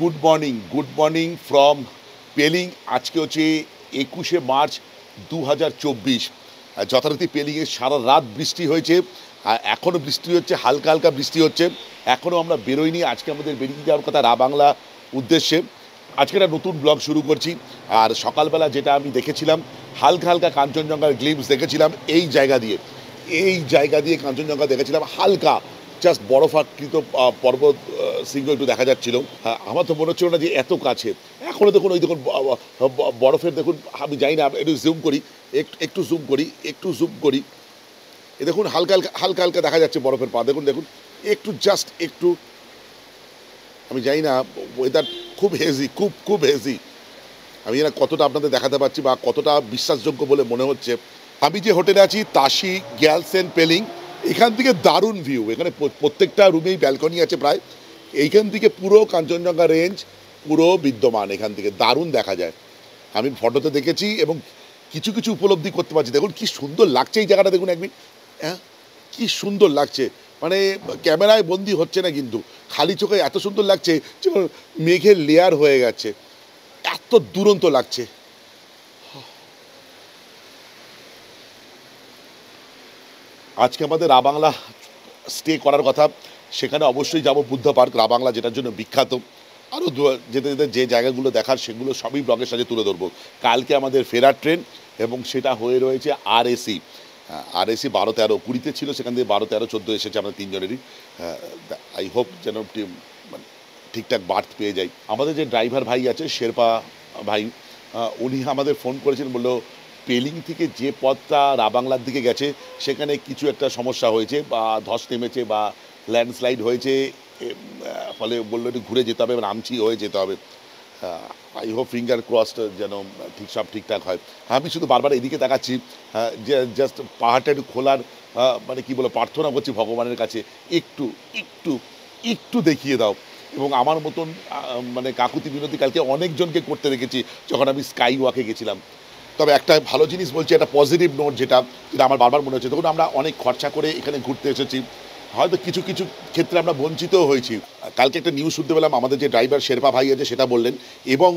Good morning good morning from Pelling আজকে হচ্ছে একুশে মার্চ দু হাজার চব্বিশ যথারীতি পেলিংয়ে সারা রাত বৃষ্টি হয়েছে এখনও বৃষ্টি হচ্ছে হালকা হালকা বৃষ্টি হচ্ছে এখনও আমরা বেরোইনি আজকে আমাদের বেরিয়ে যাওয়ার কথা রা বাংলা উদ্দেশ্যে আজকে একটা নতুন ব্লগ শুরু করছি আর সকালবেলা যেটা আমি দেখেছিলাম হালকা হালকা কাঞ্চনজঙ্ঘার গ্লিমস দেখেছিলাম এই জায়গা দিয়ে এই জায়গা দিয়ে কাঞ্চনজঙ্ঘা দেখেছিলাম হালকা জাস্ট বরফাকৃত পর্বত শৃঙ্গ একটু দেখা যাচ্ছিল হ্যাঁ, আমার তো মনে হচ্ছিল না যে এত কাছে এখনও দেখুন ওই দেখুন বরফের দেখুন আমি যাই না একটু জুম করি একটু একটু জুম করি একটু জুম করি এ দেখুন হালকা হালকা হালকা হালকা দেখা যাচ্ছে বরফের পা দেখুন দেখুন একটু জাস্ট একটু আমি জানি না ওয়েদার খুব হেজি খুব খুব হেজি আমি এরা কতটা আপনাদের দেখাতে পারছি বা কতটা বিশ্বাসযোগ্য বলে মনে হচ্ছে আমি যে হোটেলে আছি তাসি গ্যালসেন পেলিং এখান থেকে দারুণ ভিউ এখানে প্রত্যেকটা রুমেই ব্যালকনি আছে প্রায় এইখান থেকে পুরো কাঞ্চনজঙ্ঘা রেঞ্জ পুরো বিদ্যমান এখান থেকে দারুণ দেখা যায় আমি ফটোতে দেখেছি এবং কিছু কিছু উপলব্ধি করতে পারছি দেখুন কি সুন্দর লাগছে এই জায়গাটা দেখুন একদিন হ্যাঁ কী সুন্দর লাগছে মানে ক্যামেরায় বন্দি হচ্ছে না কিন্তু খালি চোখে এত সুন্দর লাগছে যেমন মেঘের লেয়ার হয়ে গেছে এত দুরন্ত লাগছে আজকে আমাদের রাবাংলা স্টে করার কথা সেখানে অবশ্যই যাব বুদ্ধ পার্ক রাবাংলা যেটার জন্য বিখ্যাত আরও যেতে যেতে যে জায়গাগুলো দেখার সেগুলো সবই ব্লগের সাথে তুলে ধরবো কালকে আমাদের ফেরার ট্রেন এবং সেটা হয়ে রয়েছে আর এসি আর এসি বারো তেরো কুড়িতে ছিল সেখান থেকে বারো তেরো চোদ্দো এসেছে আমাদের তিনজনেরই আই হ্যাঁ, হোপ যেন মানে ঠিকঠাক বার্থ পেয়ে যাই আমাদের যে ড্রাইভার ভাই আছে শেরপা ভাই উনি আমাদের ফোন করেছেন বললো পেলিং থেকে যে পথটা রাবাংলার দিকে গেছে সেখানে কিছু একটা সমস্যা হয়েছে বা ধস নেমেছে বা ল্যান্ডস্লাইড হয়েছে ফলে বললো একটু ঘুরে যেতে হবে রামচি হয়ে যেতে হবে আই হোপ ফিঙ্গার ক্রসড যেন ঠিক সব ঠিকঠাক হয় আমি শুধু বারবার এদিকে তাকাচ্ছি হ্যাঁ, যে জাস্ট পাহাড়টা একটু খোলার মানে কি বলে প্রার্থনা করছি ভগবানের কাছে একটু একটু একটু দেখিয়ে দাও এবং আমার মতন মানে কাকুতি বিনতি কালকে অনেকজনকে করতে দেখেছি যখন আমি স্কাই ওয়াকে গেছিলাম তবে একটা ভালো জিনিস বলছি একটা পজিটিভ নোট যেটা যেটা আমার বারবার মনে হচ্ছে তখন আমরা অনেক খরচা করে এখানে ঘুরতে এসেছি হয়তো কিছু কিছু ক্ষেত্রে আমরা বঞ্চিতও হয়েছি কালকে একটা নিউজ শুনতে পেলাম আমাদের যে ড্রাইভার শেরপা ভাই আছে সেটা বললেন এবং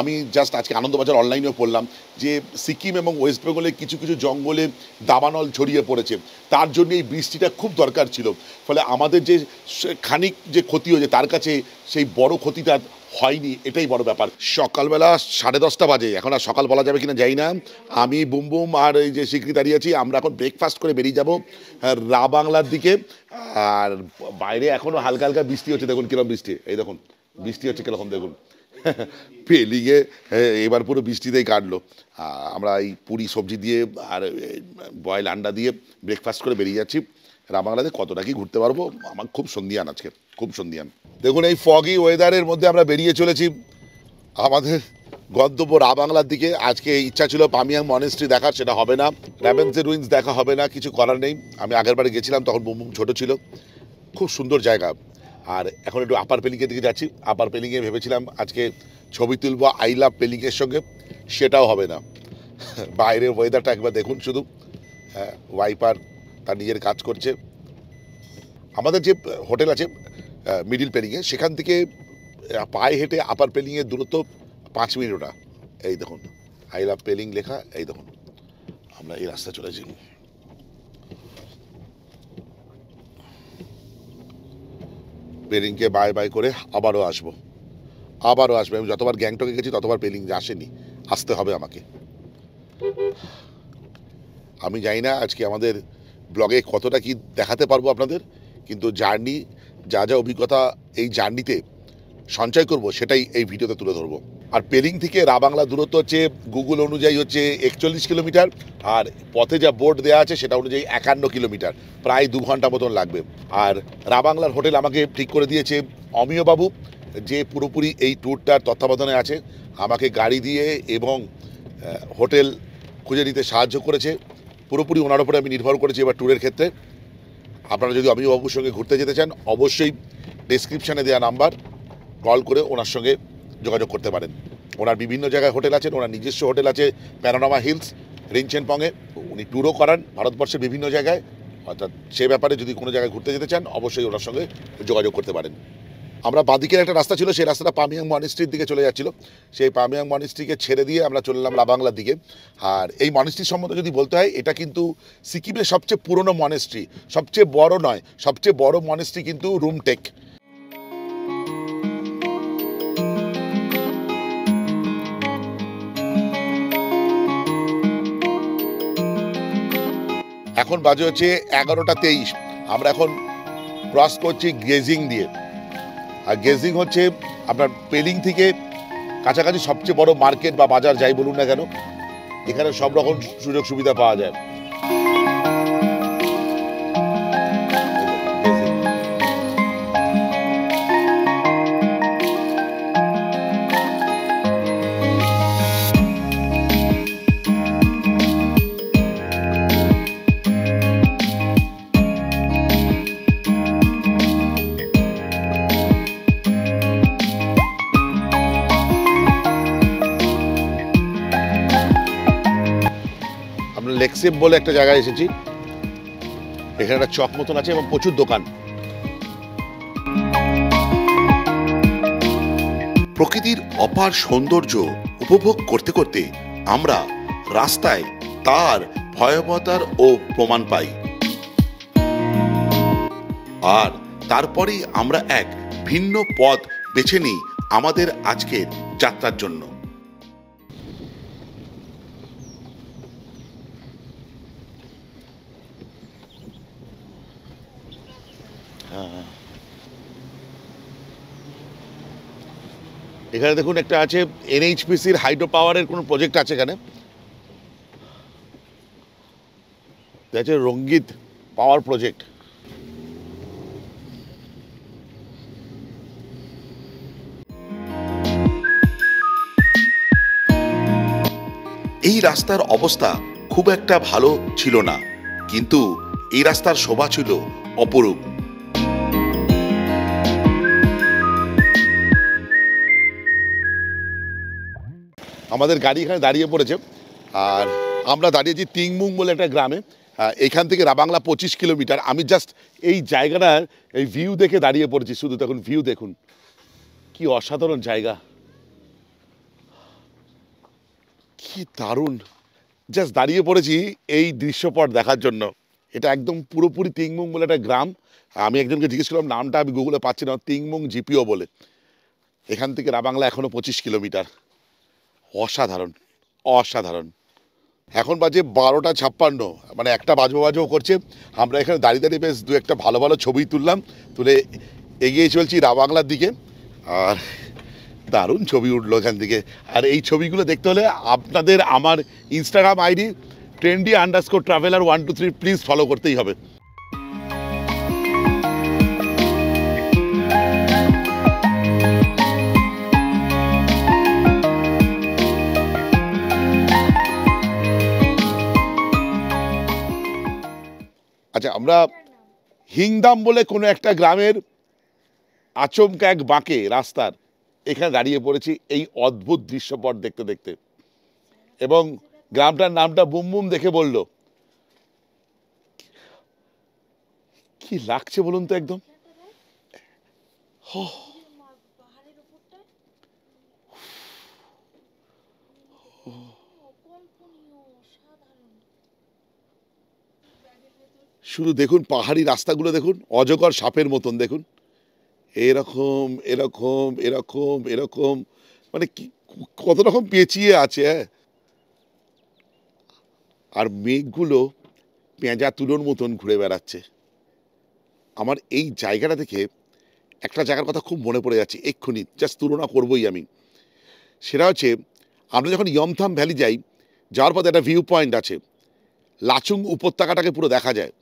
আমি জাস্ট আজকে আনন্দবাজার অনলাইনেও পড়লাম যে সিকিম এবং ওয়েস্ট বেঙ্গলে কিছু কিছু জঙ্গলে দাবানল ছড়িয়ে পড়েছে তার জন্য এই বৃষ্টিটা খুব দরকার ছিল ফলে আমাদের যে খানিক যে ক্ষতি হয়েছে তার কাছে সেই বড় ক্ষতিটা হয়নি এটাই বড় ব্যাপার সকালবেলা সাড়ে দশটা বাজে এখন আর সকাল বলা যাবে কিনা যাই না আমি বুমবুম আর এই যে সিকরি দাঁড়িয়ে আছি আমরা এখন ব্রেকফাস্ট করে বেরিয়ে যাব হ্যাঁ, রা বাংলার দিকে আর বাইরে এখনও হালকা হালকা বৃষ্টি হচ্ছে দেখুন কীরকম বৃষ্টি এই দেখুন বৃষ্টি হচ্ছে কিরকম দেখুন পেলিগে হ্যাঁ, এবার পুরো বৃষ্টিতেই কাটলো আমরা এই পুরি সবজি দিয়ে আর বয়েল আন্ডা দিয়ে ব্রেকফাস্ট করে বেরিয়ে যাচ্ছি বাংলাতে কতটা কি ঘুরতে পারবো আমার খুব সন্ধিয়ান আজকে খুব সন্ধিয়ান দেখুন এই ফগি ওয়েদারের মধ্যে আমরা বেরিয়ে চলেছি আমাদের গন্তব্য রা বাংলার দিকে আজকে ইচ্ছা ছিল পামিয়াং মনেস্ট্রি দেখার সেটা হবে না র্যাবেন্সে রুইন্স দেখা হবে না কিছু করার নেই আমি আগের বারে গেছিলাম তখন বুমবুম ছোট ছিল খুব সুন্দর জায়গা আর এখন একটু আপার পেলিংয়ের দিকে যাচ্ছি আপার পেলিংয়ে ভেবেছিলাম আজকে ছবি তুলব আই লাভ পেলিংয়ের সঙ্গে সেটাও হবে না বাইরের ওয়েদারটা একবার দেখুন শুধু হ্যাঁ ওয়াইপার তার নিজের কাজ করছে আমাদের যে হোটেল আছে মিডিল পেলিংয়ে সেখান থেকে পায়ে হেঁটে আপার পেলিংয়ের দূরত্ব পাঁচ মিনিট ওটা এই দেখুন আই লাভ পেলিং লেখা এই দেখুন আমরা এই রাস্তা যাই পেলিংকে বাই বাই করে আবারও আসব আবারও আসবে আমি যতবার গ্যাংটকে গেছি ততবার পেলিং আসেনি আসতে হবে আমাকে আমি জানি না আজকে আমাদের ব্লগে কতটা কি দেখাতে পারবো আপনাদের কিন্তু জার্নি যা যা অভিজ্ঞতা এই জার্নিতে সঞ্চয় করব সেটাই এই ভিডিওতে তুলে ধরবো আর পেরিং থেকে রাবাংলা দূরত্ব হচ্ছে গুগল অনুযায়ী হচ্ছে একচল্লিশ কিলোমিটার আর পথে যা বোর্ড দেওয়া আছে সেটা অনুযায়ী একান্ন কিলোমিটার প্রায় দু ঘন্টা মতন লাগবে আর রাবাংলার হোটেল আমাকে ঠিক করে দিয়েছে অমিয়বাবু যে পুরোপুরি এই ট্যুরটার তত্ত্বাবধানে আছে আমাকে গাড়ি দিয়ে এবং হোটেল খুঁজে নিতে সাহায্য করেছে পুরোপুরি ওনার উপরে আমি নির্ভর করেছি এবার ট্যুরের ক্ষেত্রে আপনারা যদি অমিবাবুর সঙ্গে ঘুরতে যেতে চান অবশ্যই ডিসক্রিপশানে দেওয়া নাম্বার কল করে ওনার সঙ্গে যোগাযোগ করতে পারেন ওনার বিভিন্ন জায়গায় হোটেল আছেন ওনার নিজস্ব হোটেল আছে প্যারানামা হিলস পংয়ে উনি ট্যুরও করান ভারতবর্ষের বিভিন্ন জায়গায় অর্থাৎ সে ব্যাপারে যদি কোনো জায়গায় ঘুরতে যেতে চান অবশ্যই ওনার সঙ্গে যোগাযোগ করতে পারেন আমরা বাঁদিকের একটা রাস্তা ছিল সেই রাস্তাটা পামিয়াং মনিস্ট্রির দিকে চলে যাচ্ছিল সেই পামিয়াং মনিস্ট্রিকে ছেড়ে দিয়ে আমরা চললাম লাবাংলার দিকে আর এই মনিস্ট্রির সম্বন্ধে যদি বলতে হয় এটা কিন্তু সিকিমের সবচেয়ে পুরনো মনিস্ট্রি সবচেয়ে বড় নয় সবচেয়ে বড় মনিস্ট্রি কিন্তু রুমটেক এখন বাজে হচ্ছে এগারোটা তেইশ আমরা এখন ক্রস করছি গ্রেজিং দিয়ে আর গেজিং হচ্ছে আপনার পেলিং থেকে কাছাকাছি সবচেয়ে বড় মার্কেট বা বাজার যাই বলুন না কেন এখানে সব রকম সুযোগ সুবিধা পাওয়া যায় সেফ বলে একটা জায়গায় এসেছি এখানে একটা চক মতন আছে এবং প্রচুর দোকান প্রকৃতির অপার সৌন্দর্য উপভোগ করতে করতে আমরা রাস্তায় তার ভয়াবহতার ও প্রমাণ পাই আর তারপরেই আমরা এক ভিন্ন পথ বেছে নিই আমাদের আজকের যাত্রার জন্য এখানে দেখুন একটা আছে এনএইচপিসির হাইড্রো পাওয়ারের কোনো প্রজেক্ট আছে এখানে আছে রঙ্গিত পাওয়ার প্রজেক্ট এই রাস্তার অবস্থা খুব একটা ভালো ছিল না কিন্তু এই রাস্তার শোভা ছিল অপরূপ আমাদের গাড়ি এখানে দাঁড়িয়ে পড়েছে আর আমরা দাঁড়িয়েছি তিংমুং বলে একটা গ্রামে এখান থেকে রাবাংলা পঁচিশ কিলোমিটার আমি জাস্ট এই জায়গাটার এই ভিউ দেখে দাঁড়িয়ে পড়েছি শুধু তখন ভিউ দেখুন কি অসাধারণ জায়গা কি দারুণ জাস্ট দাঁড়িয়ে পড়েছি এই দৃশ্যপট দেখার জন্য এটা একদম পুরোপুরি তিংমুং বলে একটা গ্রাম আমি একজনকে জিজ্ঞেস করলাম নামটা আমি গুগলে পাচ্ছি না তিংমুং জিপিও বলে এখান থেকে রাবাংলা এখনও পঁচিশ কিলোমিটার অসাধারণ অসাধারণ এখন বাজে বারোটা ছাপ্পান্ন মানে একটা বাজবো বাজবো করছে আমরা এখানে দাঁড়িয়ে দাঁড়িয়ে বেশ দু একটা ভালো ভালো ছবি তুললাম তুলে এগিয়ে চলছি রাবাংলার দিকে আর দারুণ ছবি উঠলো এখান থেকে আর এই ছবিগুলো দেখতে হলে আপনাদের আমার Instagram ID trendy underscore traveller one two three please follow করতেই হবে আচ্ছা আমরা হিংদাম বলে কোনো একটা গ্রামের আচমকা এক বাঁকে রাস্তার এখানে দাঁড়িয়ে পড়েছি এই অদ্ভুত দৃশ্যপট দেখতে দেখতে এবং গ্রামটার নামটা বুম বুম দেখে বলল কি লাগছে বলুন তো একদম হ হ্যাঁ। শুধু দেখুন পাহাড়ি রাস্তাগুলো দেখুন অজগর সাপের মতন দেখুন এরকম এরকম এরকম এরকম মানে কি কত রকম পেঁচিয়ে আছে হ্যাঁ। আর মেঘগুলো পেঁজা তুলোর মতন ঘুরে বেড়াচ্ছে আমার এই জায়গাটা থেকে একটা জায়গার কথা খুব মনে পড়ে যাচ্ছে এক্ষুনি জাস্ট তুলনা করবই আমি সেটা হচ্ছে আমরা যখন ইয়মথাম ভ্যালি যাই যাওয়ার পথে একটা ভিউ পয়েন্ট আছে লাচুং উপত্যকাটাকে পুরো দেখা যায়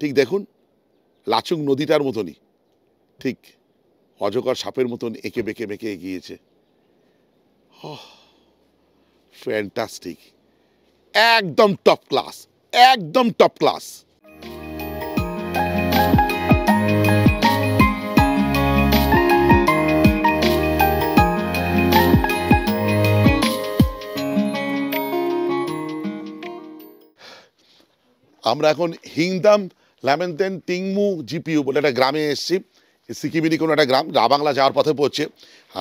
ঠিক দেখুন লাচুং নদীটার মতনই ঠিক অজগর সাপের মতন এঁকে বেঁকে বেঁকে এগিয়েছে ফ্যান্টাস্টিক একদম টপ ক্লাস একদম টপ ক্লাস আমরা এখন হিংদাম ল্যাভেন তেন টিংমু জিপিউ বলে একটা গ্রামে এসেছি সিকিমিনি কোনো একটা গ্রাম বাংলা যাওয়ার পথে পড়ছে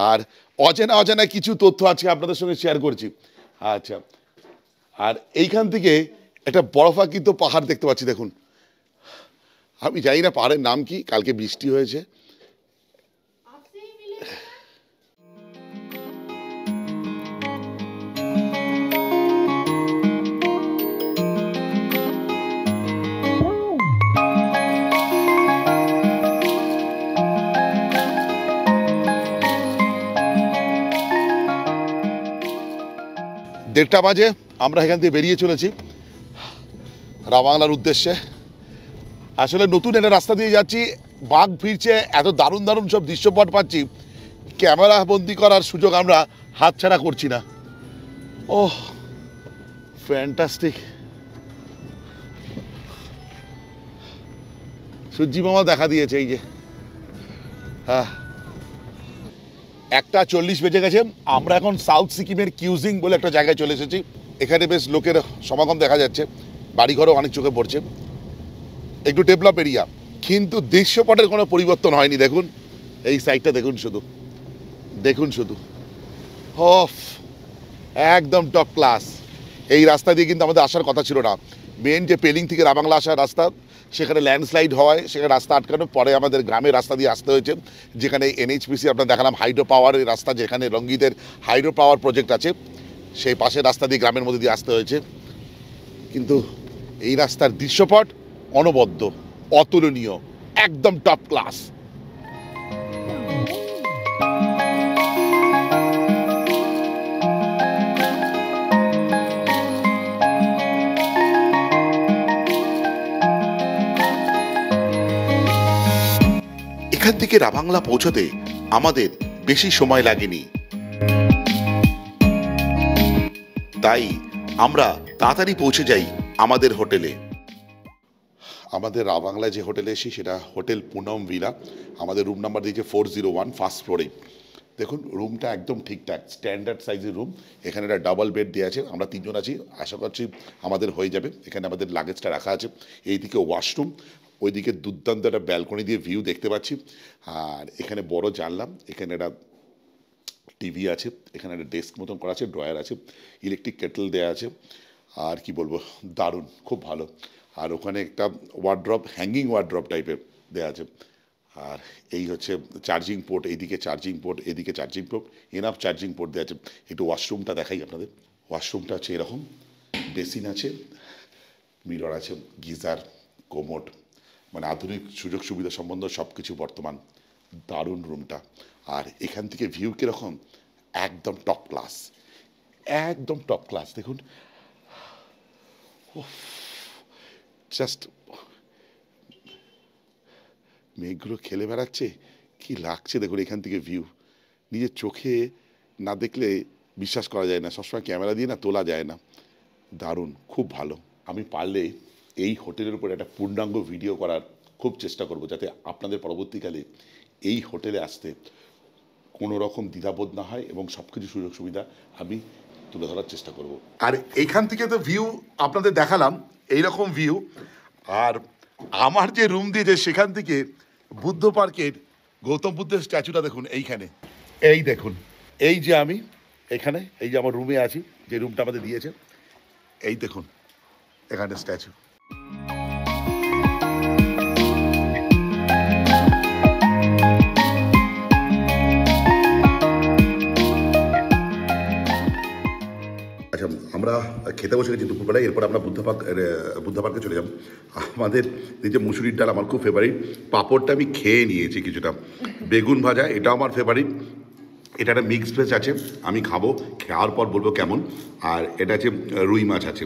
আর অজানা অজানা কিছু তথ্য আজকে আপনাদের সঙ্গে শেয়ার করছি আচ্ছা আর এইখান থেকে একটা বরফাকৃত পাহাড় দেখতে পাচ্ছি দেখুন আমি জানি না পাহাড়ের নাম কি কালকে বৃষ্টি হয়েছে দেড়টা বাজে আমরা এখান থেকে বেরিয়ে চলেছি রাবাংলার উদ্দেশ্যে আসলে নতুন একটা রাস্তা দিয়ে যাচ্ছি বাঘ ফিরছে এত দারুণ দারুণ সব দৃশ্যপট পাচ্ছি ক্যামেরা বন্দি করার সুযোগ আমরা হাতছাড়া করছি না ও ফ্যান্টাস্টিক সূর্যি মামা দেখা দিয়েছে এই যে হ্যাঁ একটা চল্লিশ বেজে গেছে আমরা এখন সাউথ সিকিমের কিউজিং বলে একটা জায়গায় চলে এসেছি এখানে বেশ লোকের সমাগম দেখা যাচ্ছে বাড়িঘরও অনেক চোখে পড়ছে একটু ডেভেলপ এরিয়া কিন্তু দৃশ্যপটের কোনো পরিবর্তন হয়নি দেখুন এই সাইডটা দেখুন শুধু দেখুন শুধু হফ একদম টপ ক্লাস এই রাস্তা দিয়ে কিন্তু আমাদের আসার কথা ছিল না মেন যে পেলিং থেকে রাবাংলা আসার রাস্তা সেখানে ল্যান্ডস্লাইড হয় সেখানে রাস্তা আটকানো পরে আমাদের গ্রামের রাস্তা দিয়ে আসতে হয়েছে যেখানে এনএইচপিসি আপনার দেখালাম হাইড্রো পাওয়ারের রাস্তা যেখানে রঙ্গিদের হাইড্রো পাওয়ার প্রজেক্ট আছে সেই পাশের রাস্তা দিয়ে গ্রামের মধ্যে দিয়ে আসতে হয়েছে কিন্তু এই রাস্তার দৃশ্যপট অনবদ্য অতুলনীয় একদম টপ ক্লাস এখান থেকে রাভাংলা পৌঁছতে আমাদের বেশি সময় লাগেনি তাই আমরা তাড়াতাড়ি পৌঁছে যাই আমাদের হোটেলে আমাদের রাবাংলা যে হোটেলে এসি সেটা হোটেল পুনম ভিলা আমাদের রুম নাম্বার দিয়েছে ফোর জিরো ওয়ান ফার্স্ট ফ্লোরে দেখুন রুমটা একদম ঠিকঠাক স্ট্যান্ডার্ড সাইজের রুম এখানে একটা ডাবল বেড দেওয়া আছে আমরা তিনজন আছি আশা করছি আমাদের হয়ে যাবে এখানে আমাদের লাগেজটা রাখা আছে এইদিকে ওয়াশরুম ওইদিকে দুর্দান্ত একটা ব্যালকনি দিয়ে ভিউ দেখতে পাচ্ছি আর এখানে বড় জানলাম এখানে একটা টিভি আছে এখানে একটা ডেস্ক মতন করা আছে ড্রয়ার আছে ইলেকট্রিক কেটল দেওয়া আছে আর কি বলবো দারুণ খুব ভালো আর ওখানে একটা ওয়ার্ড্রপ হ্যাঙ্গিং ওয়ার্ড্রপ টাইপের দেওয়া আছে আর এই হচ্ছে চার্জিং পোর্ট এইদিকে চার্জিং পোর্ট এদিকে charging port enough charging port দেওয়া আছে একটু ওয়াশরুমটা দেখাই আপনাদের ওয়াশরুমটা হচ্ছে এরকম বেসিন আছে মিরর আছে গিজার কোমোট মানে আধুনিক সুযোগ সুবিধা সম্বন্ধ সব কিছু বর্তমান দারুণ রুমটা আর এখান থেকে ভিউ কীরকম একদম টপ ক্লাস একদম টপ ক্লাস দেখুন জাস্ট মেঘগুলো খেলে বেড়াচ্ছে কি লাগছে দেখুন এখান থেকে ভিউ নিজের চোখে না দেখলে বিশ্বাস করা যায় না সবসময় ক্যামেরা দিয়ে না তোলা যায় না দারুণ খুব ভালো আমি পারলে এই হোটেলের উপর একটা পূর্ণাঙ্গ ভিডিও করার খুব চেষ্টা করব যাতে আপনাদের পরবর্তীকালে এই হোটেলে আসতে কোনো রকম দ্বিধাবোধ না হয় এবং সব কিছু সুযোগ সুবিধা আমি তুলে ধরার চেষ্টা করব আর এইখান থেকে তো ভিউ আপনাদের দেখালাম এই রকম ভিউ আর আমার যে রুম দিয়েছে সেখান থেকে বুদ্ধ পার্কের গৌতম বুদ্ধের স্ট্যাচুটা দেখুন এইখানে এই দেখুন এই যে আমি এখানে এই যে আমার রুমে আছি যে রুমটা আমাদের দিয়েছে এই দেখুন এখানে স্ট্যাচু আমরা খেতে বসে গেছি দুপুরবেলায় এরপর আমরা বুদ্ধ পার্ক বুদ্ধ পার্কে চলে যাব আমাদের এই যে মুসুরির ডাল আমার খুব ফেভারিট পাঁপড়টা আমি খেয়ে নিয়েছি কিছুটা বেগুন ভাজা এটা আমার ফেভারিট এটা একটা মিক্স ভেজ আছে আমি খাবো খাওয়ার পর বলবো কেমন আর এটা আছে রুই মাছ আছে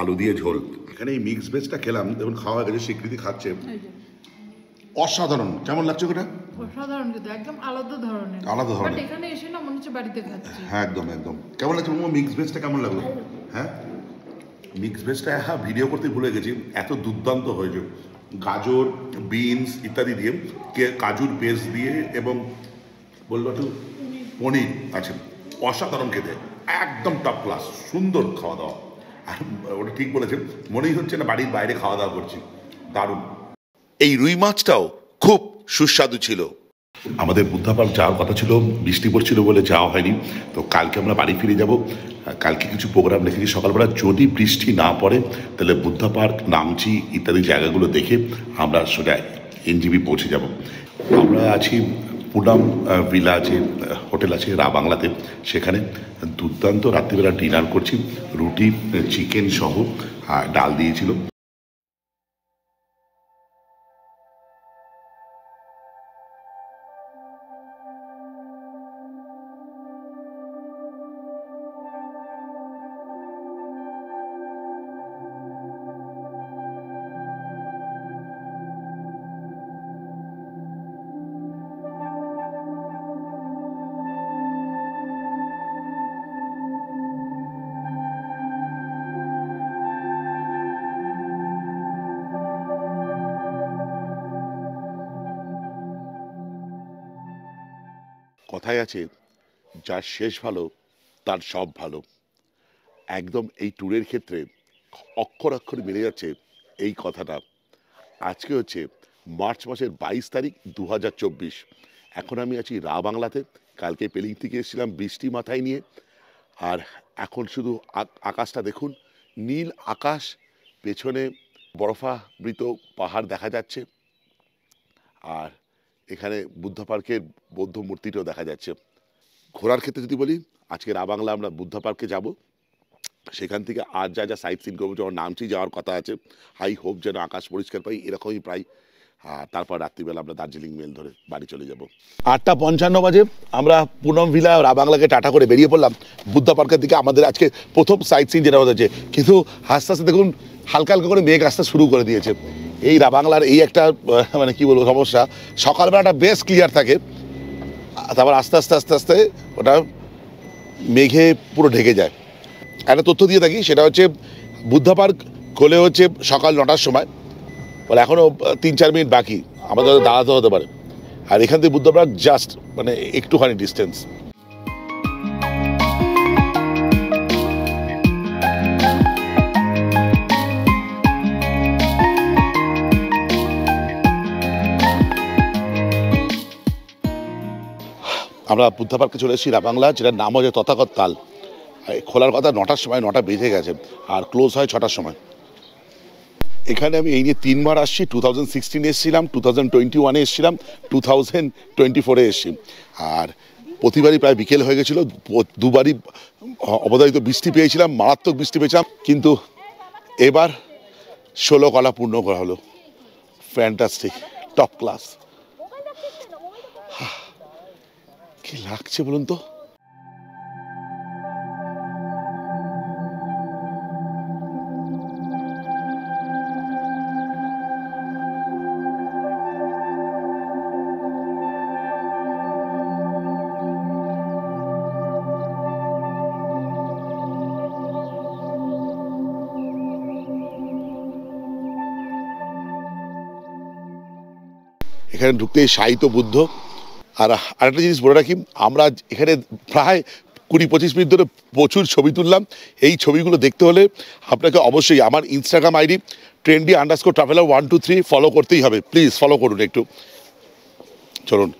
আলু দিয়ে ঝোল এখানে এই মিক্স ভেজটা খেলাম দেখুন খাওয়া গেছে স্বীকৃতি খাচ্ছে অসাধারণ কেমন লাগছে ওটা অসাধারণ কিন্তু একদম আলাদা ধরনের আলাদা ধরনের এখানে এসে না মনে হচ্ছে বাড়িতে খাচ্ছি হ্যাঁ একদম একদম কেমন লাগছে মোমো মিক্স ভেজটা কেমন লাগলো হ্যাঁ মিক্স ভেজটা হ্যাঁ ভিডিও করতে ভুলে গেছি এত দুর্দান্ত হয়েছে গাজর বিনস ইত্যাদি দিয়ে কে কাজুর পেস্ট দিয়ে এবং বললো একটু পনির আছে অসাধারণ খেতে একদম টপ ক্লাস সুন্দর খাওয়া দাওয়া আর ওটা ঠিক বলেছে মনেই হচ্ছে না বাড়ির বাইরে খাওয়া দাওয়া করছি দারুণ এই রুই মাছটাও খুব সুস্বাদু ছিল আমাদের বুদ্ধাপাল যাওয়ার কথা ছিল বৃষ্টি পড়ছিল বলে যাওয়া হয়নি তো কালকে আমরা বাড়ি ফিরে যাব হ্যাঁ, কালকে কিছু প্রোগ্রাম রেখেছি সকালবেলা যদি বৃষ্টি না পড়ে তাহলে বুদ্ধা পার্ক নামচি ইত্যাদি জায়গাগুলো দেখে আমরা সোজা এনজিবি পৌঁছে যাব আমরা আছি পুনাম ভিলা যে হোটেল আছে রা বাংলাতে সেখানে দুর্দান্ত রাত্রিবেলা ডিনার করছি রুটি চিকেন সহ ডাল দিয়েছিল কথাই আছে যার শেষ ভালো তার সব ভালো একদম এই ট্যুরের ক্ষেত্রে অক্ষর অক্ষর মিলে যাচ্ছে এই কথাটা আজকে হচ্ছে মার্চ মাসের বাইশ তারিখ দু এখন আমি আছি রা বাংলাতে কালকে পেলিং থেকে এসেছিলাম বৃষ্টি মাথায় নিয়ে আর এখন শুধু আকাশটা দেখুন নীল আকাশ পেছনে বরফাবৃত পাহাড় দেখা যাচ্ছে আর এখানে বুদ্ধ পার্কের বৌদ্ধ মূর্তিটাও দেখা যাচ্ছে ঘোরার ক্ষেত্রে যদি বলি আজকে বাংলা আমরা বুদ্ধ পার্কে যাব সেখান থেকে আর যা যা সাইট সিন করবো যেমন নামচি যাওয়ার কথা আছে হাই হোপ যেন আকাশ পরিষ্কার পাই এরকমই প্রায় তারপর রাত্রিবেলা আমরা দার্জিলিং মেল ধরে বাড়ি চলে যাব আটটা পঞ্চান্ন বাজে আমরা পুনম ভিলা বাংলাকে টাটা করে বেরিয়ে পড়লাম বুদ্ধ পার্কের দিকে আমাদের আজকে প্রথম সাইট সিন যেটা হচ্ছে কিন্তু আস্তে আস্তে দেখুন হালকা হালকা করে মেঘ আসতে শুরু করে দিয়েছে এই বাংলার এই একটা মানে কি বলবো সমস্যা সকালবেলাটা বেশ ক্লিয়ার থাকে তারপর আস্তে আস্তে আস্তে আস্তে ওটা মেঘে পুরো ঢেকে যায় একটা তথ্য দিয়ে থাকি সেটা হচ্ছে বুদ্ধা পার্ক খোলে হচ্ছে সকাল নটার সময় বলে এখনও তিন চার মিনিট বাকি আমাদের দাঁড়াতে হতে পারে আর এখান থেকে বুদ্ধা পার্ক জাস্ট মানে একটুখানি ডিস্টেন্স আমরা বুদ্ধা পার্কে চলে এসেছি রাবাংলা যেটার নাম হচ্ছে তথাগত তাল খোলার কথা নটার সময় নটা বেজে গেছে আর ক্লোজ হয় ছটার সময় এখানে আমি এই নিয়ে তিনবার আসছি টু থাউজেন্ড সিক্সটিনে এসেছিলাম টু থাউজেন্ড টোয়েন্টি ওয়ানে এসেছিলাম টু থাউজেন্ড টোয়েন্টি ফোরে এসেছি আর প্রতিবারই প্রায় বিকেল হয়ে গেছিলো দুবারই অবদায়িত বৃষ্টি পেয়েছিলাম মারাত্মক বৃষ্টি পেয়েছিলাম কিন্তু এবার ষোলো কলা পূর্ণ করা হলো ফ্যান্টাস্টিক টপ ক্লাস কি লাগছে বলুন তো এখানে ঢুকতে সাহিত্য বুদ্ধ আর আরেকটা জিনিস বলে রাখি আমরা এখানে প্রায় কুড়ি পঁচিশ মিনিট ধরে প্রচুর ছবি তুললাম এই ছবিগুলো দেখতে হলে আপনাকে অবশ্যই আমার Instagram ID trendy underscore traveller one two three ফলো করতেই হবে প্লিজ ফলো করুন একটু চলুন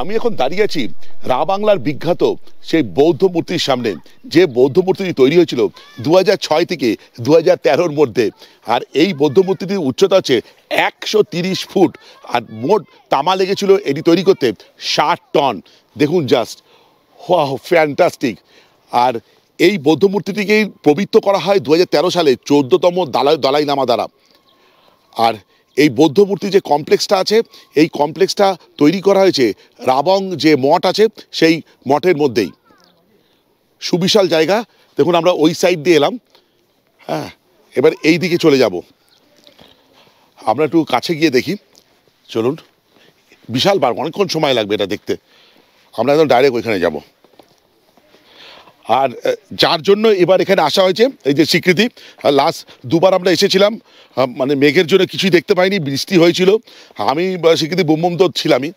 আমি এখন দাঁড়িয়ে আছি রা বাংলার বিখ্যাত সেই বৌদ্ধ মূর্তির সামনে যে বৌদ্ধ মূর্তিটি তৈরি হয়েছিল দু ছয় থেকে দু হাজার মধ্যে আর এই বৌদ্ধ মূর্তিটির উচ্চতা হচ্ছে একশো ফুট আর মোট তামা লেগেছিল এটি তৈরি করতে ষাট টন দেখুন জাস্ট হোয়া ফ্যান্টাস্টিক আর এই বৌদ্ধ মূর্তিটিকেই পবিত্র করা হয় দু সালে চোদ্দতম দালাই দলাই নামা দ্বারা আর এই বৌদ্ধমূর্তি যে কমপ্লেক্সটা আছে এই কমপ্লেক্সটা তৈরি করা হয়েছে রাবং যে মঠ আছে সেই মঠের মধ্যেই সুবিশাল জায়গা দেখুন আমরা ওই সাইড দিয়ে এলাম হ্যাঁ এবার এই দিকে চলে যাব আমরা একটু কাছে গিয়ে দেখি চলুন বিশাল বার অনেকক্ষণ সময় লাগবে এটা দেখতে আমরা একদম ডাইরেক্ট ওইখানে যাবো আর যার জন্য এবার এখানে আসা হয়েছে এই যে স্বীকৃতি লাস্ট দুবার আমরা এসেছিলাম মানে মেঘের জন্য কিছুই দেখতে পাইনি বৃষ্টি হয়েছিল আমি স্বীকৃতি বুমবুম তো ছিলামই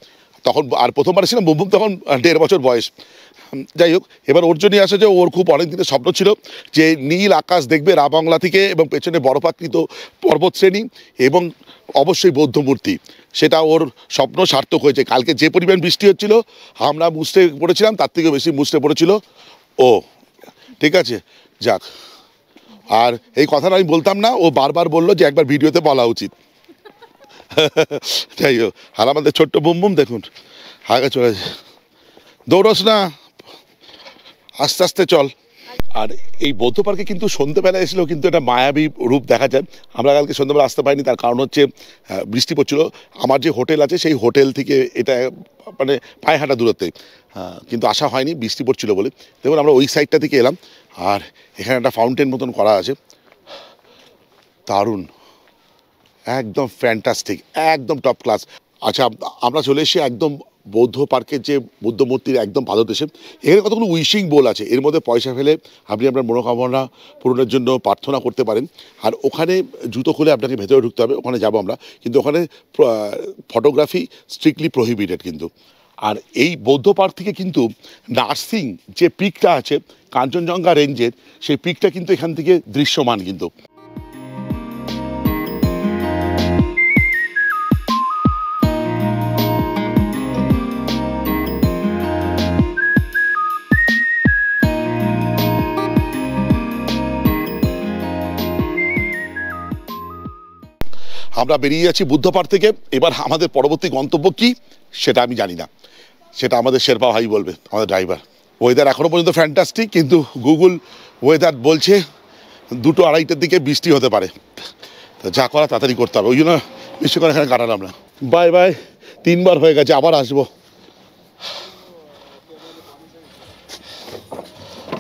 তখন আর প্রথমবার ছিলাম বুমবুম তখন দেড় বছর বয়স যাই হোক এবার ওর জন্যই আসে যে ওর খুব অনেক দিনের স্বপ্ন ছিল যে নীল আকাশ দেখবে বাংলা থেকে এবং পেছনে বরফাকৃত পর্বতশ্রেণী এবং অবশ্যই বৌদ্ধ মূর্তি সেটা ওর স্বপ্ন সার্থক হয়েছে কালকে যে পরিমাণ বৃষ্টি হচ্ছিল আমরা মুসড়ে পড়েছিলাম তার থেকে বেশি মুসড়ে পড়েছিল ও ঠিক আছে যাক আর এই কথাটা আমি বলতাম না ও বারবার বললো যে একবার ভিডিওতে বলা উচিত যাই হোক আর আমাদের ছোট্ট বুম বুম দেখুন আগে চলে দৌড়স না আস্তে আস্তে চল আর এই বৌদ্ধ পার্কে কিন্তু সন্ধ্যেবেলা এসেলেও কিন্তু একটা মায়াবী রূপ দেখা যায় আমরা কালকে সন্ধ্যেবেলা আসতে পারিনি তার কারণ হচ্ছে বৃষ্টি পড়ছিল আমার যে হোটেল আছে সেই হোটেল থেকে এটা মানে পায়ে হাঁটা দূরত্বে কিন্তু আসা হয়নি বৃষ্টি পড়ছিল বলে দেখুন আমরা ওই সাইডটা থেকে এলাম আর এখানে একটা ফাউন্টেন মতন করা আছে দারুণ একদম ফ্যান্টাস্টিক একদম টপ ক্লাস আচ্ছা আমরা চলে এসে একদম বৌদ্ধ পার্কের যে বৌদ্ধ মূর্তির একদম পাদদেশে এখানে কতগুলো উইশিং বোল আছে এর মধ্যে পয়সা ফেলে আপনি আপনার মনোকামনা পূরণের জন্য প্রার্থনা করতে পারেন আর ওখানে জুতো খুলে আপনাকে ভেতরে ঢুকতে হবে ওখানে যাবো আমরা কিন্তু ওখানে ফটোগ্রাফি স্ট্রিক্টলি প্রহিবিটেড কিন্তু আর এই বৌদ্ধ পার্ক থেকে কিন্তু নার্সিং যে পিকটা আছে কাঞ্চনজঙ্ঘা রেঞ্জের সেই পিকটা কিন্তু এখান থেকে দৃশ্যমান কিন্তু আমরা বেরিয়ে যাচ্ছি বুদ্ধপাড় থেকে এবার আমাদের পরবর্তী গন্তব্য কি সেটা আমি জানি না সেটা আমাদের শেরপা ভাই বলবে আমাদের ড্রাইভার ওয়েদার এখনও পর্যন্ত ফ্যান্টাস্টিক কিন্তু গুগল ওয়েদার বলছে দুটো আড়াইটার দিকে বৃষ্টি হতে পারে তা যা করা তাড়াতাড়ি করতে হবে ওই জন্য করে এখানে কাটালাম না বাই বাই তিনবার হয়ে গেছে আবার আসবো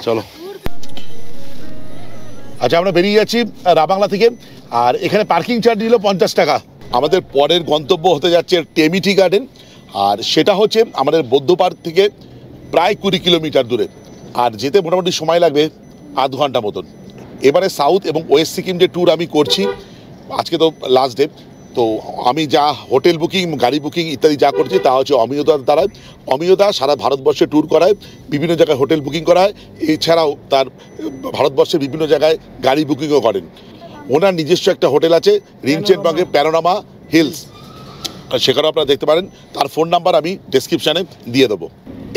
চলো আচ্ছা আমরা বেরিয়ে যাচ্ছি রাবাংলা থেকে আর এখানে পার্কিং চার্জ দিল পঞ্চাশ টাকা আমাদের পরের গন্তব্য হতে যাচ্ছে টেমিটি গার্ডেন আর সেটা হচ্ছে আমাদের বৌদ্ধ পার্ক থেকে প্রায় কুড়ি কিলোমিটার দূরে আর যেতে মোটামুটি সময় লাগবে আধ ঘন্টা মতন এবারে সাউথ এবং ওয়েস্ট সিকিম যে ট্যুর আমি করছি আজকে তো লাস্ট ডে তো আমি যা হোটেল বুকিং গাড়ি বুকিং ইত্যাদি যা করছি তা হচ্ছে অমিয়দার দ্বারা অমিয়দা সারা ভারতবর্ষে ট্যুর করায় বিভিন্ন জায়গায় হোটেল বুকিং করায় এছাড়াও তার ভারতবর্ষে বিভিন্ন জায়গায় গাড়ি বুকিংও করেন ওনার নিজস্ব একটা হোটেল আছে বাগে প্যারোনামা হিলস সেখানেও আপনারা দেখতে পারেন তার ফোন নাম্বার আমি ডিসক্রিপশানে দিয়ে দেবো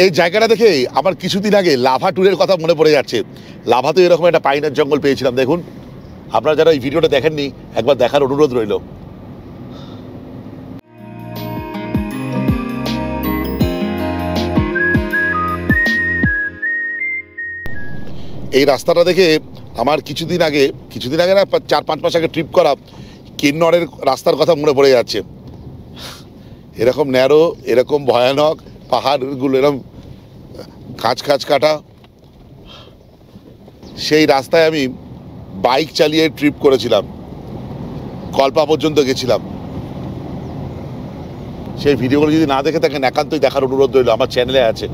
এই জায়গাটা দেখে আমার কিছুদিন আগে লাভা ট্যুরের কথা মনে পড়ে যাচ্ছে লাভাতে এরকম একটা পাইনার জঙ্গল পেয়েছিলাম দেখুন আপনারা যারা এই ভিডিওটা দেখেননি একবার দেখার অনুরোধ রইল এই রাস্তাটা দেখে আমার কিছুদিন আগে কিছুদিন আগে না চার পাঁচ মাস আগে ট্রিপ করা কিন্নরের রাস্তার কথা মনে পড়ে যাচ্ছে এরকম ন্যারো এরকম ভয়ানক পাহাড়গুলো এরকম কাঁচ কাঁচ কাটা সেই রাস্তায় আমি বাইক চালিয়ে ট্রিপ করেছিলাম কল্পা পর্যন্ত গেছিলাম সেই ভিডিওগুলো যদি না দেখে থাকেন একান্তই দেখার অনুরোধ রইল আমার চ্যানেলে আছে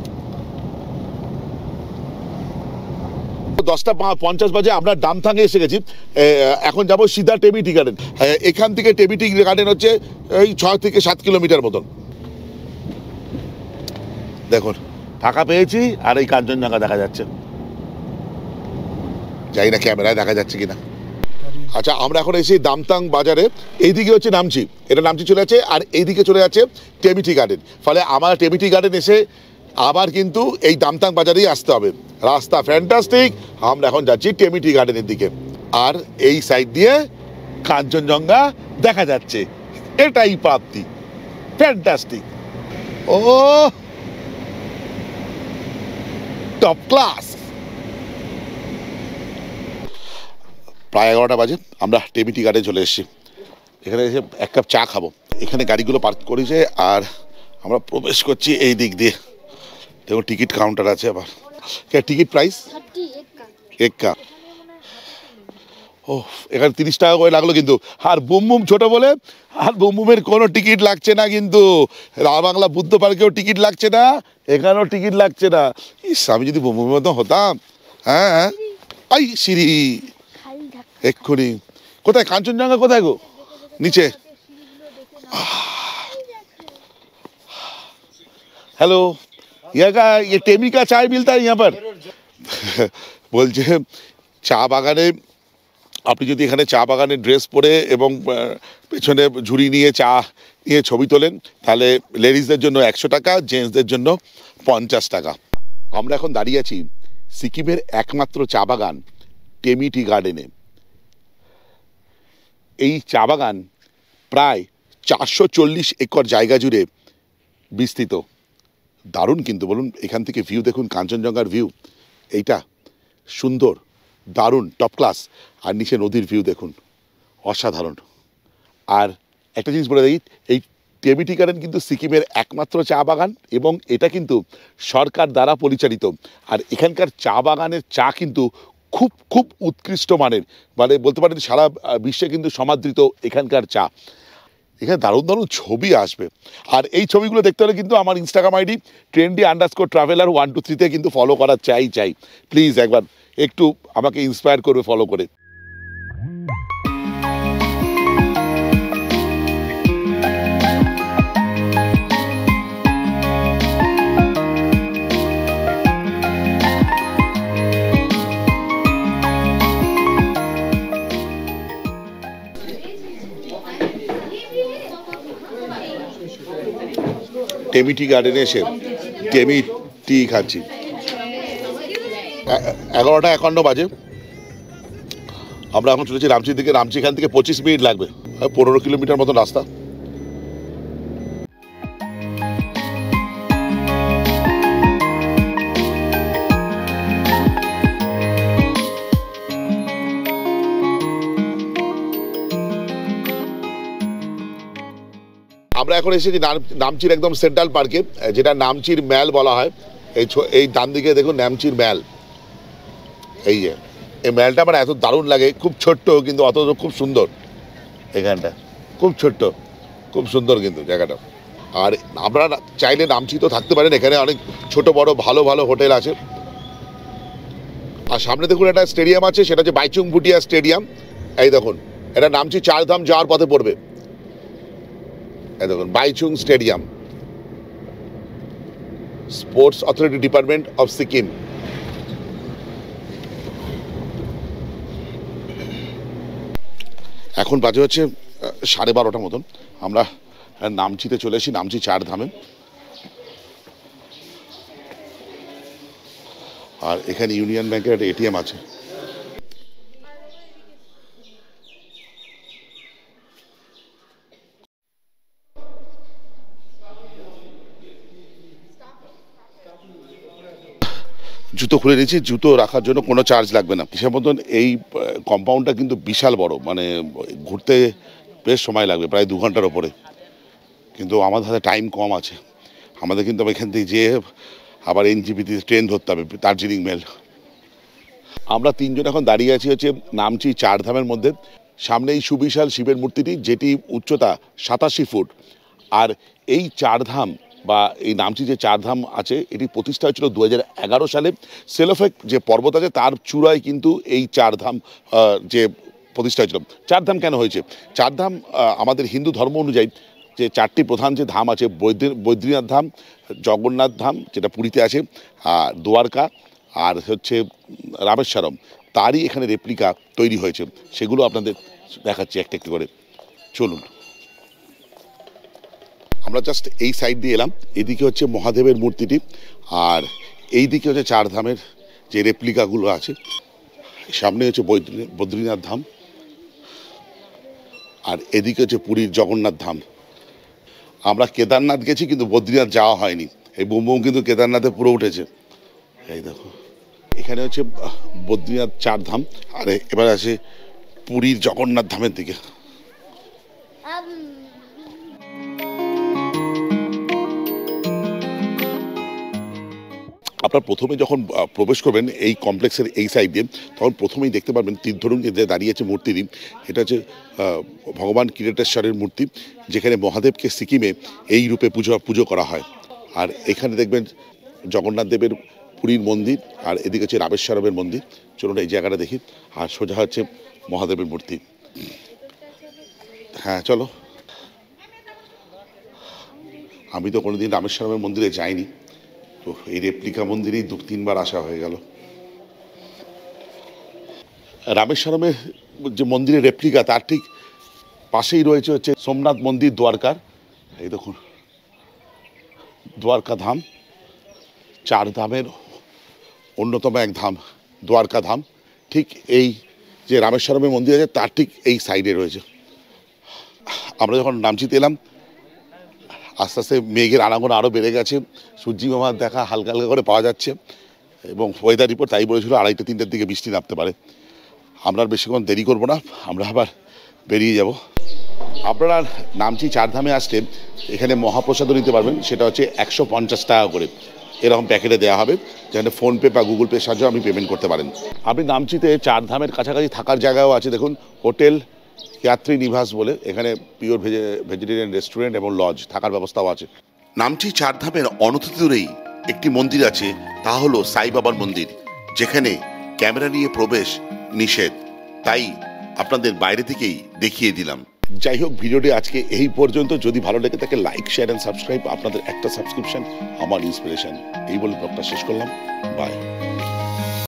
দশটা পঞ্চাশ বাজে আমরা ডামথাঙ্গে এসে গেছি এখন যাবো সিধা টেবি টি গার্ডেন এখান থেকে টেবি টি গার্ডেন হচ্ছে এই ছয় থেকে সাত কিলোমিটার মতন দেখুন ফাঁকা পেয়েছি আর এই কাঞ্চনজঙ্ঘা দেখা যাচ্ছে যাই না ক্যামেরায় দেখা যাচ্ছে কিনা আচ্ছা আমরা এখন এসেছি দামতাং বাজারে এইদিকে হচ্ছে নামছি এটা নামছি চলে যাচ্ছে আর এইদিকে চলে যাচ্ছে টেবিটি গার্ডেন ফলে আমার টেবিটি গার্ডেন এসে আবার কিন্তু এই দামতাং বাজারেই আসতে হবে রাস্তা ফ্যান্টাস্টিক আমরা এখন যাচ্ছি টেমিটি গার্ডেনের দিকে আর এই সাইড দিয়ে কাঞ্চনজঙ্ঘা দেখা যাচ্ছে এটাই প্রাপ্তি ফ্যান্টাস্টিক ও টপ ক্লাস প্রায় এগারোটা বাজে আমরা টেমিটি গার্ডে চলে এসেছি এখানে এসে এক কাপ চা খাবো এখানে গাড়িগুলো পার্ক করেছে আর আমরা প্রবেশ করছি এই দিক দিয়ে দেখুন টিকিট কাউন্টার আছে আবার টিকিট প্রাইস এক কাপ ও এখানে তিরিশ টাকা করে লাগলো কিন্তু আর বুম বুম ছোটো বলে আর বুম বুমের কোনো টিকিট লাগছে না কিন্তু রা বাংলা বুদ্ধ পার্কেও টিকিট লাগছে না এখানেও টিকিট লাগছে না ইস আমি যদি বুম বুমের মতো হতাম হ্যাঁ, হ্যাঁ। আই সিরি এক্ষুনি কোথায় কাঞ্চনজঙ্ঘা কোথায় গো নিচে হ্যালো यहाँ ইয়ে টেমিকা टेमी का चाय मिलता বলছে চা বাগানে আপনি যদি এখানে চা বাগানে ড্রেস পরে এবং পেছনে ঝুড়ি নিয়ে চা নিয়ে ছবি তোলেন তাহলে লেডিসদের জন্য একশো টাকা জেন্টসদের জন্য পঞ্চাশ টাকা আমরা এখন দাঁড়িয়ে আছি সিকিমের একমাত্র চা বাগান টেমিটি গার্ডেনে এই চা বাগান প্রায় চারশো একর জায়গা জুড়ে বিস্তৃত দারুণ কিন্তু বলুন এখান থেকে ভিউ দেখুন কাঞ্চনজঙ্ঘার ভিউ এইটা সুন্দর দারুণ টপ ক্লাস আর নিচে নদীর ভিউ দেখুন অসাধারণ আর একটা জিনিস বলে দিই এই টেবিটি গার্ডেন কিন্তু সিকিমের একমাত্র চা বাগান এবং এটা কিন্তু সরকার দ্বারা পরিচালিত আর এখানকার চা বাগানের চা কিন্তু খুব খুব উৎকৃষ্ট মানের মানে বলতে পারেন সারা বিশ্বে কিন্তু সমাদৃত এখানকার চা এখানে দারুণ দারুণ ছবি আসবে আর এই ছবিগুলো দেখতে হলে কিন্তু আমার Instagram ID trendy underscore traveller one two থ্রিতে কিন্তু ফলো করা চাই চাই প্লিজ একবার একটু আমাকে ইন্সপায়ার করবে ফলো করে টেমিটি গার্ডেনে এসে টেমিটি টি খাচ্ছি এগারোটা একান্ন বাজে আমরা এখন চলেছি রামচির দিকে রামচি থেকে পঁচিশ মিনিট লাগবে পনেরো কিলোমিটার মতো রাস্তা এখন এসেছি নামচির একদম সেন্ট্রাল পার্কে যেটা নামচির ম্যাল বলা হয় এই এই ডান দিকে দেখুন নামচির ম্যাল এই যে এই ম্যালটা আমার এত দারুণ লাগে খুব ছোট্ট কিন্তু অত খুব সুন্দর এখানটা খুব ছোট্ট খুব সুন্দর কিন্তু জায়গাটা আর আপনারা চাইলে নামচি তো থাকতে পারেন এখানে অনেক ছোট বড় ভালো ভালো হোটেল আছে আর সামনে দেখুন একটা স্টেডিয়াম আছে সেটা হচ্ছে বাইচুং ভুটিয়া স্টেডিয়াম এই দেখুন এটা নামচি চারধাম যাওয়ার পথে পড়বে দেখুন বাইচুং stadium sports authority department of Sikkim এখন বাজে হচ্ছে সাড়ে বারোটা মতন আমরা নামচিতে চলে এসি নামচি চারধামে আর এখানে ইউনিয়ন ব্যাংকের একটা এটিএম আছে জুতো খুলে নিয়েছি জুতো রাখার জন্য কোনো চার্জ লাগবে না হিসাব মতন এই কম্পাউন্ডটা কিন্তু বিশাল বড় মানে ঘুরতে বেশ সময় লাগবে প্রায় দু ঘন্টার ওপরে কিন্তু আমাদের হাতে টাইম কম আছে আমাদের কিন্তু এখান থেকে যেয়ে আবার এনজিপিতে ট্রেন ধরতে হবে দার্জিলিং মেল আমরা তিনজন এখন দাঁড়িয়ে আছি হচ্ছে নামছি চারধামের মধ্যে সামনে এই সুবিশাল শিবের মূর্তিটি যেটি উচ্চতা সাতাশি ফুট আর এই চারধাম বা এই নামটি যে চারধাম আছে এটি প্রতিষ্ঠা হয়েছিল দু সালে সেলোফেক যে পর্বত আছে তার চূড়ায় কিন্তু এই চারধাম যে প্রতিষ্ঠা হয়েছিল চারধাম কেন হয়েছে চারধাম আমাদের হিন্দু ধর্ম অনুযায়ী যে চারটি প্রধান যে ধাম আছে বৈদ্রীনাথ ধাম জগন্নাথ ধাম যেটা পুরীতে আছে আর দ্বারকা আর হচ্ছে রামেশ্বরম তারই এখানে রেপ্লিকা তৈরি হয়েছে সেগুলো আপনাদের দেখাচ্ছি একটা একটি করে চলুন আমরা জাস্ট এই সাইড দিয়ে এলাম এদিকে হচ্ছে মহাদেবের মূর্তিটি আর এই দিকে হচ্ছে চারধামের যে রেপ্লিকাগুলো আছে সামনে হচ্ছে বদ্রীনাথ ধাম আর এদিকে হচ্ছে পুরীর জগন্নাথ ধাম আমরা কেদারনাথ গেছি কিন্তু বদ্রীনাথ যাওয়া হয়নি এই বোম কিন্তু কেদারনাথে পুরো উঠেছে এই দেখো এখানে হচ্ছে বদ্রীনাথ চার ধাম আর এবার আছে পুরীর জগন্নাথ ধামের দিকে আপনার প্রথমে যখন প্রবেশ করবেন এই কমপ্লেক্সের এই সাইড দিয়ে তখন প্রথমেই দেখতে পারবেন তীর্ধরুণ যে দাঁড়িয়ে আছে মূর্তিটি এটা হচ্ছে ভগবান কিরেটেশ্বরের মূর্তি যেখানে মহাদেবকে সিকিমে এই রূপে পুজো পুজো করা হয় আর এখানে দেখবেন জগন্নাথ দেবের পুরীর মন্দির আর এদিকে হচ্ছে রামেশ্বরমের মন্দির চলুন এই জায়গাটা দেখি আর সোজা হচ্ছে মহাদেবের মূর্তি হ্যাঁ চলো আমি তো কোনোদিন রামেশ্বরমের মন্দিরে যাইনি তো এই রেপ্লিকা মন্দিরেই দু তিনবার আসা হয়ে গেল রামেশ্বরমের যে মন্দিরের রেপ্লিকা তার ঠিক পাশেই রয়েছে হচ্ছে সোমনাথ মন্দির দ্বারকার এই দেখুন দ্বারকা ধাম চার ধামের অন্যতম এক ধাম দ্বারকা ধাম ঠিক এই যে রামেশ্বরমের মন্দির আছে তার ঠিক এই সাইডে রয়েছে আমরা যখন নামচিতে এলাম আস্তে আস্তে মেঘের আনাগুন আরও বেড়ে গেছে সূর্যি মামার দেখা হালকা হালকা করে পাওয়া যাচ্ছে এবং ওয়েদার রিপোর্ট তাই বলেছিল আড়াইটা তিনটার দিকে বৃষ্টি নামতে পারে আমরা বেশিক্ষণ দেরি করব না আমরা আবার বেরিয়ে যাব আপনারা নামচি চারধামে আসলে এখানে মহাপ্রসাদও নিতে পারবেন সেটা হচ্ছে একশো পঞ্চাশ টাকা করে এরকম প্যাকেটে দেওয়া হবে যেখানে ফোনপে বা গুগল পের সাহায্যে আপনি পেমেন্ট করতে পারেন আপনি নামচিতে চারধামের কাছাকাছি থাকার জায়গাও আছে দেখুন হোটেল যাত্রী নিবাস বলে এখানে পিওর ভেজে ভেজিটেরিয়ান রেস্টুরেন্ট এবং লজ থাকার ব্যবস্থাও আছে নামটি চারধামের অনতি দূরেই একটি মন্দির আছে তা হলো সাই বাবার মন্দির যেখানে ক্যামেরা নিয়ে প্রবেশ নিষেধ তাই আপনাদের বাইরে থেকেই দেখিয়ে দিলাম যাই হোক ভিডিওটি আজকে এই পর্যন্ত যদি ভালো লেগে থাকে লাইক শেয়ার অ্যান্ড সাবস্ক্রাইব আপনাদের একটা সাবস্ক্রিপশন আমার ইন্সপিরেশন এই বলে ব্লগটা শেষ করলাম বাই